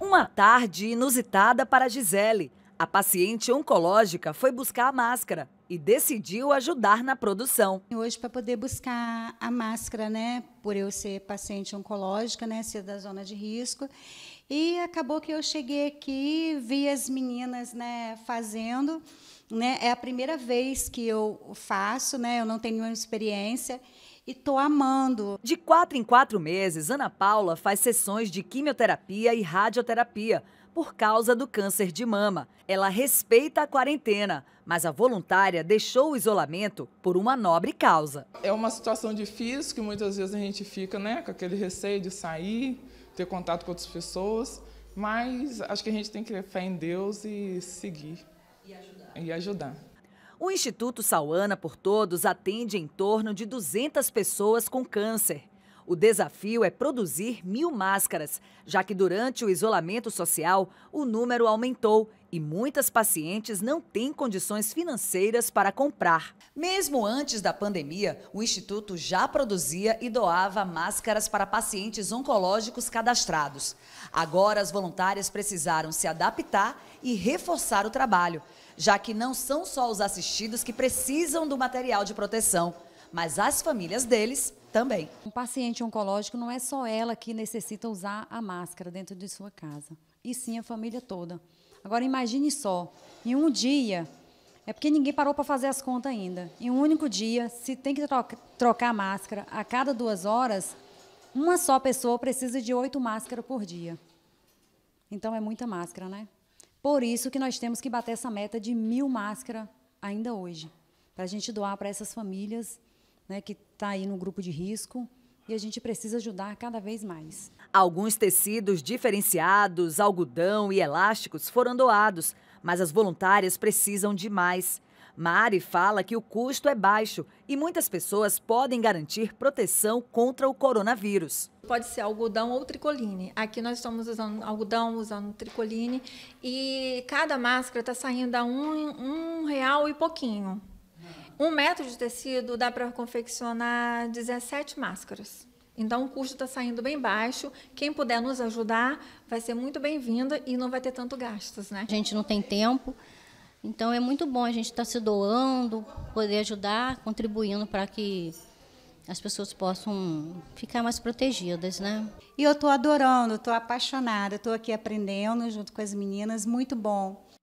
Uma tarde inusitada para Gisele. A paciente oncológica foi buscar a máscara e decidiu ajudar na produção. Hoje, para poder buscar a máscara, né, por eu ser paciente oncológica, né, ser da zona de risco, e acabou que eu cheguei aqui, vi as meninas, né, fazendo, né, é a primeira vez que eu faço, né, eu não tenho nenhuma experiência, e tô amando. De quatro em quatro meses, Ana Paula faz sessões de quimioterapia e radioterapia por causa do câncer de mama. Ela respeita a quarentena, mas a voluntária deixou o isolamento por uma nobre causa. É uma situação difícil que muitas vezes a gente fica né, com aquele receio de sair, ter contato com outras pessoas, mas acho que a gente tem que ter fé em Deus e seguir. E ajudar. E ajudar. O Instituto Sauana por Todos atende em torno de 200 pessoas com câncer. O desafio é produzir mil máscaras, já que durante o isolamento social o número aumentou e muitas pacientes não têm condições financeiras para comprar. Mesmo antes da pandemia, o Instituto já produzia e doava máscaras para pacientes oncológicos cadastrados. Agora, as voluntárias precisaram se adaptar e reforçar o trabalho, já que não são só os assistidos que precisam do material de proteção, mas as famílias deles também. Um paciente oncológico não é só ela que necessita usar a máscara dentro de sua casa, e sim a família toda. Agora imagine só, em um dia, é porque ninguém parou para fazer as contas ainda. Em um único dia, se tem que troca, trocar máscara a cada duas horas, uma só pessoa precisa de oito máscaras por dia. Então é muita máscara, né? Por isso que nós temos que bater essa meta de mil máscaras ainda hoje, para a gente doar para essas famílias né, que estão tá aí no grupo de risco e a gente precisa ajudar cada vez mais. Alguns tecidos diferenciados, algodão e elásticos foram doados, mas as voluntárias precisam de mais. Mari fala que o custo é baixo e muitas pessoas podem garantir proteção contra o coronavírus. Pode ser algodão ou tricoline. Aqui nós estamos usando algodão, usando tricoline e cada máscara está saindo a um, um real e pouquinho. Um metro de tecido dá para confeccionar 17 máscaras. Então o custo está saindo bem baixo. Quem puder nos ajudar vai ser muito bem-vinda e não vai ter tanto gastos, né? A gente não tem tempo, então é muito bom a gente estar tá se doando, poder ajudar, contribuindo para que as pessoas possam ficar mais protegidas, né? E eu estou adorando, estou apaixonada, estou aqui aprendendo junto com as meninas, muito bom.